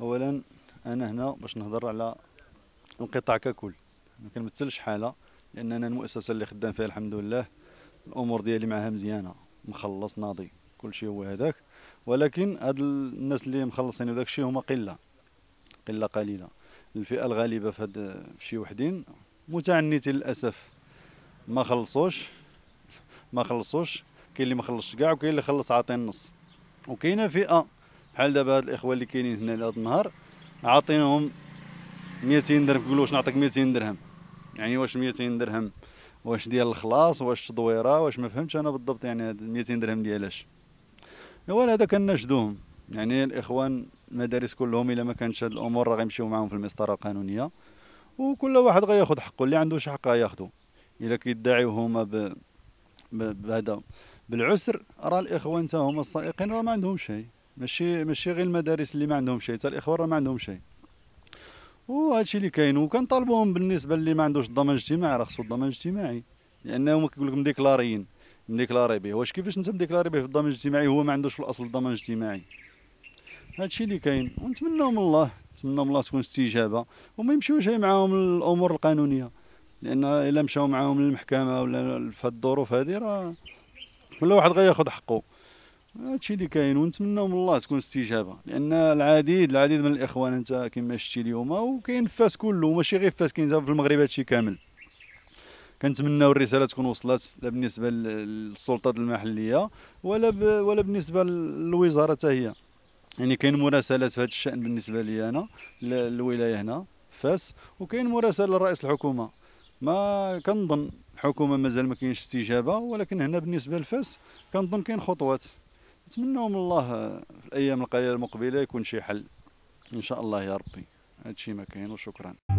اولا انا هنا باش نهضر على القطاع ككل ما كنمثلش حاله لان انا المؤسسه اللي خدام فيها الحمد لله الامور ديالي معها مزيانه مخلص ناضي كل شيء هو هذاك ولكن هاد الناس اللي مخلصين وداك الشيء هما قله قله قليله الفئه الغالبه في هاد شي وحدين متعنتين للاسف ما خلصوش ما خلصوش كاين اللي ما خلصش كاع وكاين اللي خلص عاطي النص وكاينه فئه بحال دابا هاد الاخوه اللي كاينين هنا هاد النهار عاطينهم 200 درهم كيقولوا واش نعطيك 200 درهم يعني واش 200 درهم واش ديال الخلاص واش تدويره واش ما فهمتش انا بالضبط يعني هاد 200 درهم ديالاش ايوا هذا كنشدوهم يعني الاخوان المدارس كلهم الا ما كانتش هاد الامور راه غيمشيو معاهم في المسطره القانونيه وكل واحد غياخذ حقه اللي عنده شي حق ياخذو الا كيدعيو هما ب... بهذا بالعسر راه الاخوان تا هما السائقين راه ما عندهمش شيء ماشي ماشي غير المدارس اللي ما عندهم شيء حتى الاخوان راه ما عندهم شيء وهذا الشيء اللي كاين وكنطالبوهم بالنسبه اللي ما عندوش الضمان الاجتماعي راه خصو الضمان الاجتماعي لانهم كيقول لك مديكلاريين مديكلاري به واش كيفاش انت مديكلاري به في الضمان الاجتماعي هو ما عندوش في الاصل الضمان الاجتماعي هذا الشيء اللي كاين ونتمنوا من الله نتمنوا من الله تكون استجابه وما يمشيوش معاهم الامور القانونيه لان الا مشاو معاهم للمحكمه ولا في الظروف هذه راه كل واحد غياخذ حقه هادشي اللي كاين ونتمناو من الله تكون استجابه لان العديد العديد من الاخوان انت كما شتي اليوم وكاين فاس كله ماشي غير فاس كاين في المغرب هادشي كامل كنتمناو الرساله تكون وصلت لا بالنسبه للسلطات المحليه ولا ب... ولا بالنسبه للوزاره حتى هي يعني كاين مراسلات في هذا الشان بالنسبه لي انا للولايه هنا فاس وكاين مراسله لرئيس الحكومه ما كنظن الحكومه مازال ما كاينش استجابه ولكن هنا بالنسبه لفاس كنظن كاين خطوات نتمنى من الله في الايام القليله المقبله يكون شي حل ان شاء الله يا ربي هادشي ما كاين وشكرا